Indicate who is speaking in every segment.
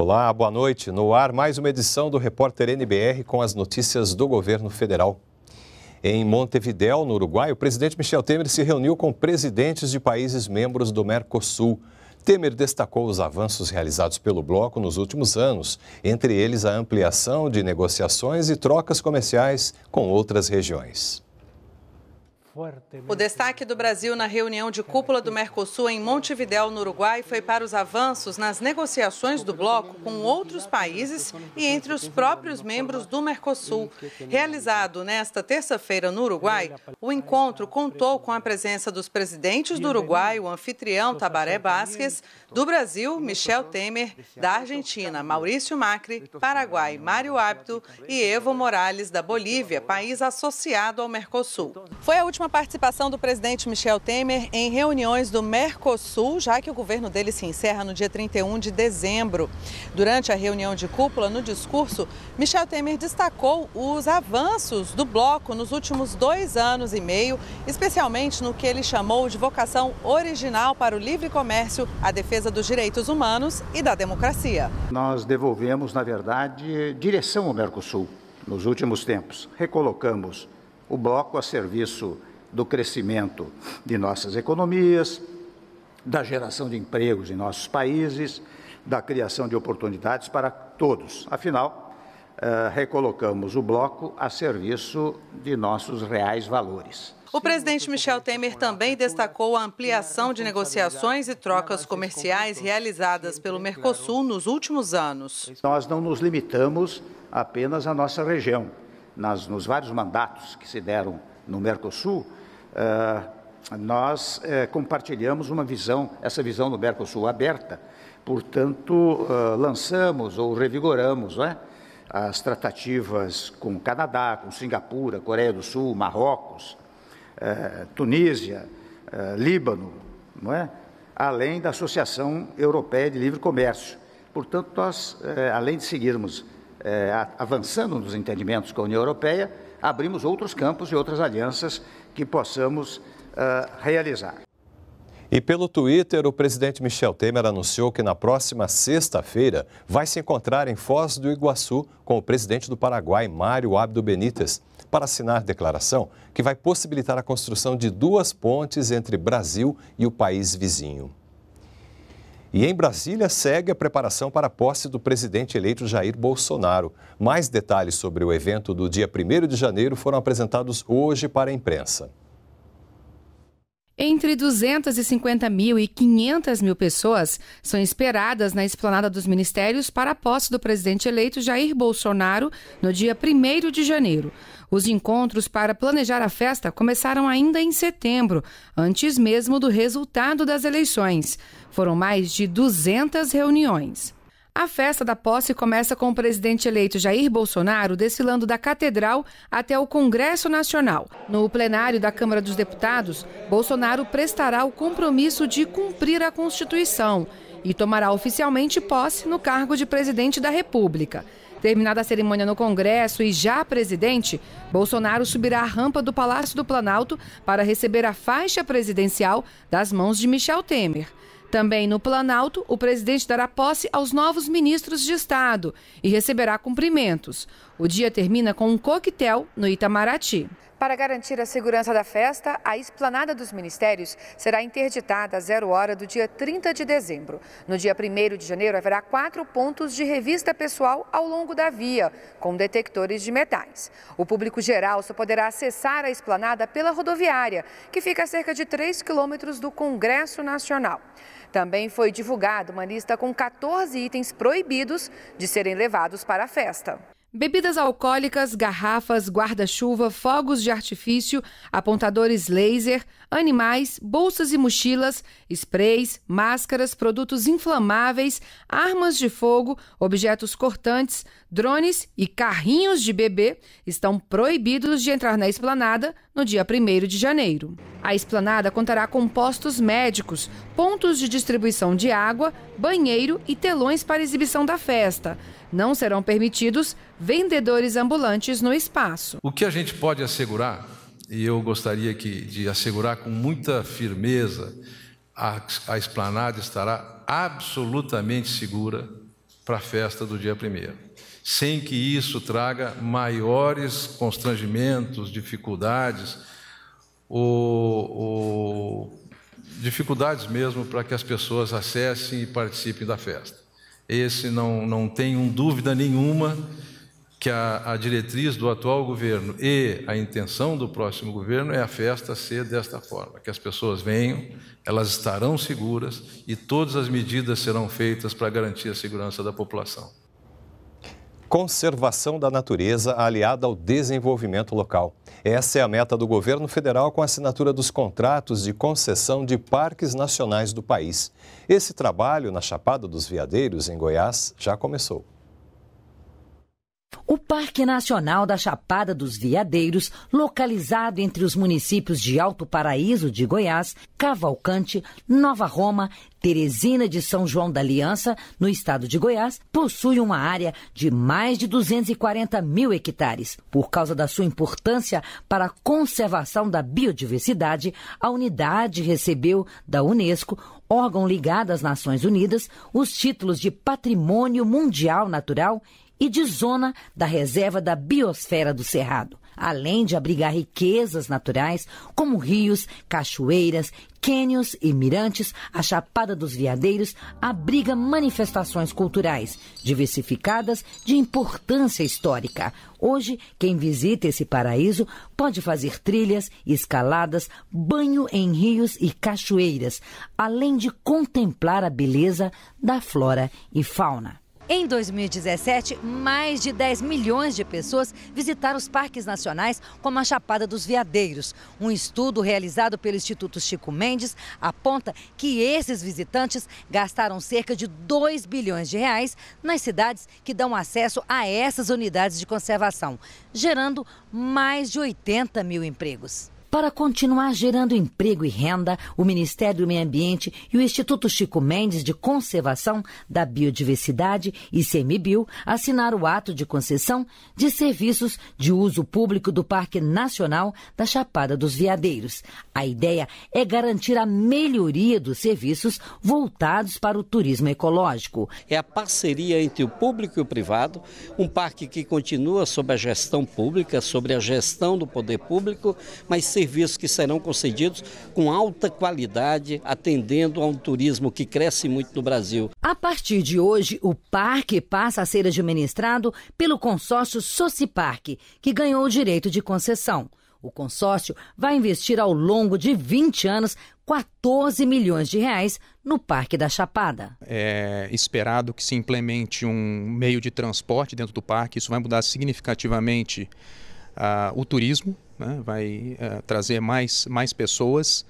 Speaker 1: Olá, boa noite. No ar, mais uma edição do Repórter NBR com as notícias do governo federal. Em Montevidéu, no Uruguai, o presidente Michel Temer se reuniu com presidentes de países membros do Mercosul. Temer destacou os avanços realizados pelo bloco nos últimos anos, entre eles a ampliação de negociações e trocas comerciais com outras regiões.
Speaker 2: O destaque do Brasil na reunião de cúpula do Mercosul em Montevideo, no Uruguai, foi para os avanços nas negociações do bloco com outros países e entre os próprios membros do Mercosul. Realizado nesta terça-feira no Uruguai, o encontro contou com a presença dos presidentes do Uruguai, o anfitrião Tabaré Vázquez, do Brasil, Michel Temer, da Argentina, Maurício Macri, Paraguai, Mário Abdo e Evo Morales, da Bolívia, país associado ao Mercosul. Foi a última a participação do presidente Michel Temer em reuniões do Mercosul, já que o governo dele se encerra no dia 31 de dezembro. Durante a reunião de cúpula, no discurso, Michel Temer destacou os avanços do bloco nos últimos dois anos e meio, especialmente no que ele chamou de vocação original para o livre comércio, a defesa dos direitos humanos e da democracia.
Speaker 3: Nós devolvemos, na verdade, direção ao Mercosul nos últimos tempos. Recolocamos o bloco a serviço do crescimento de nossas economias, da geração de empregos em nossos países, da criação de oportunidades para todos. Afinal, eh, recolocamos o bloco a serviço de nossos reais valores.
Speaker 2: O presidente Michel Temer também destacou a ampliação de negociações e trocas comerciais realizadas pelo Mercosul nos últimos anos.
Speaker 3: Nós não nos limitamos apenas à nossa região. Nas, nos vários mandatos que se deram no Mercosul, ah, nós eh, compartilhamos uma visão, essa visão do Mercosul aberta, portanto, ah, lançamos ou revigoramos não é? as tratativas com o Canadá, com Singapura, Coreia do Sul, Marrocos, eh, Tunísia, eh, Líbano, não é? além da Associação Europeia de Livre Comércio. Portanto, nós, além de seguirmos avançando nos entendimentos com a União Europeia, abrimos outros campos e outras alianças que possamos uh, realizar.
Speaker 1: E pelo Twitter, o presidente Michel Temer anunciou que na próxima sexta-feira vai se encontrar em Foz do Iguaçu com o presidente do Paraguai, Mário Abdo Benítez, para assinar declaração que vai possibilitar a construção de duas pontes entre Brasil e o país vizinho. E em Brasília segue a preparação para a posse do presidente eleito Jair Bolsonaro. Mais detalhes sobre o evento do dia 1 de janeiro foram apresentados hoje para a imprensa.
Speaker 4: Entre 250 mil e 500 mil pessoas são esperadas na esplanada dos ministérios para a posse do presidente eleito Jair Bolsonaro no dia 1 de janeiro. Os encontros para planejar a festa começaram ainda em setembro, antes mesmo do resultado das eleições. Foram mais de 200 reuniões. A festa da posse começa com o presidente eleito Jair Bolsonaro desfilando da Catedral até o Congresso Nacional. No plenário da Câmara dos Deputados, Bolsonaro prestará o compromisso de cumprir a Constituição e tomará oficialmente posse no cargo de presidente da República. Terminada a cerimônia no Congresso e já presidente, Bolsonaro subirá a rampa do Palácio do Planalto para receber a faixa presidencial das mãos de Michel Temer. Também no Planalto, o presidente dará posse aos novos ministros de Estado e receberá cumprimentos. O dia termina com um coquetel no Itamaraty. Para garantir a segurança da festa, a esplanada dos ministérios será interditada a zero hora do dia 30 de dezembro. No dia 1 de janeiro, haverá quatro pontos de revista pessoal ao longo da via, com detectores de metais. O público geral só poderá acessar a esplanada pela rodoviária, que fica a cerca de 3 quilômetros do Congresso Nacional. Também foi divulgada uma lista com 14 itens proibidos de serem levados para a festa. Bebidas alcoólicas, garrafas, guarda-chuva, fogos de artifício, apontadores laser, animais, bolsas e mochilas, sprays, máscaras, produtos inflamáveis, armas de fogo, objetos cortantes, drones e carrinhos de bebê estão proibidos de entrar na esplanada no dia 1 de janeiro. A esplanada contará com postos médicos, pontos de distribuição de água, banheiro e telões para exibição da festa. Não serão permitidos vendedores ambulantes no espaço.
Speaker 1: O que a gente pode assegurar, e eu gostaria que, de assegurar com muita firmeza, a, a esplanada estará absolutamente segura para a festa do dia 1 sem que isso traga maiores constrangimentos, dificuldades, ou, ou dificuldades mesmo para que as pessoas acessem e participem da festa. Esse não, não tenho dúvida nenhuma que a, a, diretriz do atual governo e a intenção do próximo governo é a festa ser desta forma, que as pessoas venham, elas estarão seguras e todas as medidas serão feitas para garantir a segurança da população conservação da natureza aliada ao desenvolvimento local. Essa é a meta do governo federal com a assinatura dos contratos de concessão de parques nacionais do país. Esse trabalho na Chapada dos Veadeiros, em Goiás, já começou.
Speaker 5: O Parque Nacional da Chapada dos Veadeiros, localizado entre os municípios de Alto Paraíso de Goiás, Cavalcante, Nova Roma, Teresina de São João da Aliança, no estado de Goiás, possui uma área de mais de 240 mil hectares. Por causa da sua importância para a conservação da biodiversidade, a unidade recebeu da Unesco órgão ligado às Nações Unidas, os títulos de Patrimônio Mundial Natural e de zona da reserva da biosfera do Cerrado, além de abrigar riquezas naturais como rios, cachoeiras, quênios e mirantes, a Chapada dos Veadeiros abriga manifestações culturais diversificadas de importância histórica. Hoje, quem visita esse paraíso pode fazer trilhas, escaladas, banho em rios e cachoeiras, além de contemplar a beleza da flora e fauna. Em 2017, mais de 10 milhões de pessoas visitaram os parques nacionais, como a Chapada dos Veadeiros. Um estudo realizado pelo Instituto Chico Mendes aponta que esses visitantes gastaram cerca de 2 bilhões de reais nas cidades que dão acesso a essas unidades de conservação, gerando mais de 80 mil empregos. Para continuar gerando emprego e renda, o Ministério do Meio Ambiente e o Instituto Chico Mendes de Conservação da Biodiversidade, ICMBio, assinaram o ato de concessão de serviços de uso público do Parque Nacional da Chapada dos Veadeiros. A ideia é garantir a melhoria dos serviços voltados para o turismo
Speaker 3: ecológico. É a parceria entre o público e o privado, um parque que continua sob a gestão pública, sobre a gestão do poder público, mas serviços que serão concedidos com alta qualidade, atendendo a um turismo que cresce muito no Brasil.
Speaker 5: A partir de hoje, o parque passa a ser administrado pelo consórcio Sociparque, que ganhou o direito de concessão. O consórcio vai investir ao longo de 20 anos 14 milhões de reais no Parque da Chapada.
Speaker 3: É esperado que se implemente um meio de transporte dentro do parque, isso vai mudar significativamente uh, o turismo né? vai uh, trazer mais, mais pessoas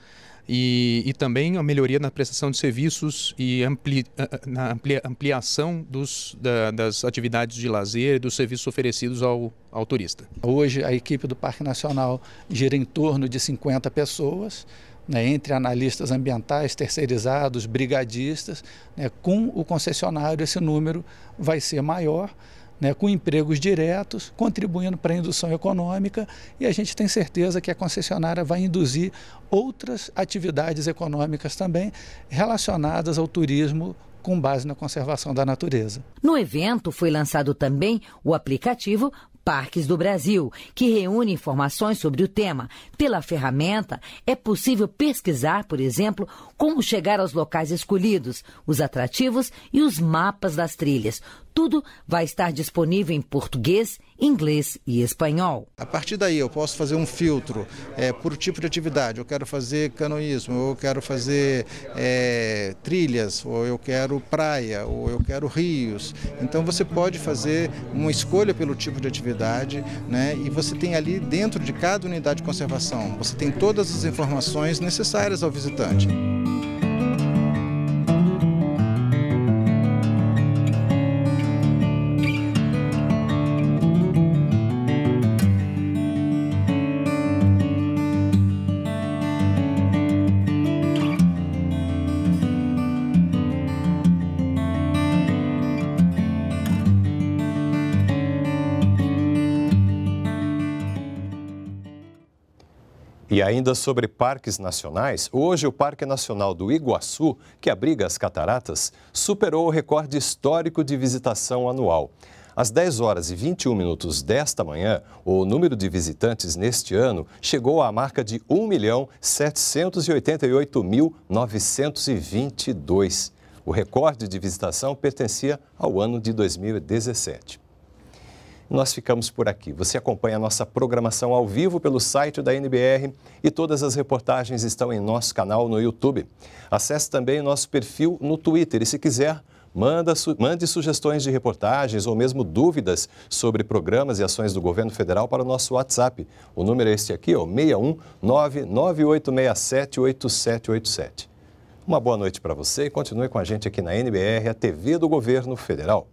Speaker 3: e, e, também a melhoria na prestação de serviços e ampli, eh, eh, na amplia, ampliação dos, da, das atividades de lazer e dos serviços oferecidos ao, ao turista. Hoje, a equipe do Parque Nacional gira em torno de 50 pessoas, né, entre analistas ambientais, terceirizados, brigadistas. Né, com o concessionário, esse número vai ser maior né, com empregos diretos, contribuindo para a indução econômica e a gente tem certeza que a concessionária vai induzir outras atividades econômicas também relacionadas ao turismo com base na conservação da natureza. No evento foi lançado também o aplicativo
Speaker 5: Parques do Brasil, que reúne informações sobre o tema. Pela ferramenta, é possível pesquisar, por exemplo, como chegar aos locais escolhidos, os atrativos e os mapas das trilhas. Tudo vai estar disponível em português,
Speaker 3: inglês e espanhol. A partir daí eu posso fazer um filtro é, por tipo de atividade. Eu quero fazer canoísmo, ou eu quero fazer é, trilhas, ou eu quero praia, ou eu quero rios. Então você pode fazer uma escolha pelo tipo de atividade, né? E você tem ali dentro de cada unidade de conservação, você tem todas as informações necessárias ao visitante.
Speaker 1: E ainda sobre parques nacionais, hoje o Parque Nacional do Iguaçu, que abriga as cataratas, superou o recorde histórico de visitação anual. Às 10 horas e 21 minutos desta manhã, o número de visitantes neste ano chegou à marca de 1.788.922. O recorde de visitação pertencia ao ano de 2017. Nós ficamos por aqui. Você acompanha a nossa programação ao vivo pelo site da NBR e todas as reportagens estão em nosso canal no YouTube. Acesse também nosso perfil no Twitter e, se quiser, Manda, su mande sugestões de reportagens ou mesmo dúvidas sobre programas e ações do governo federal para o nosso WhatsApp. O número é este aqui, ó, 61998678787. Uma boa noite para você e continue com a gente aqui na NBR, a TV do Governo Federal.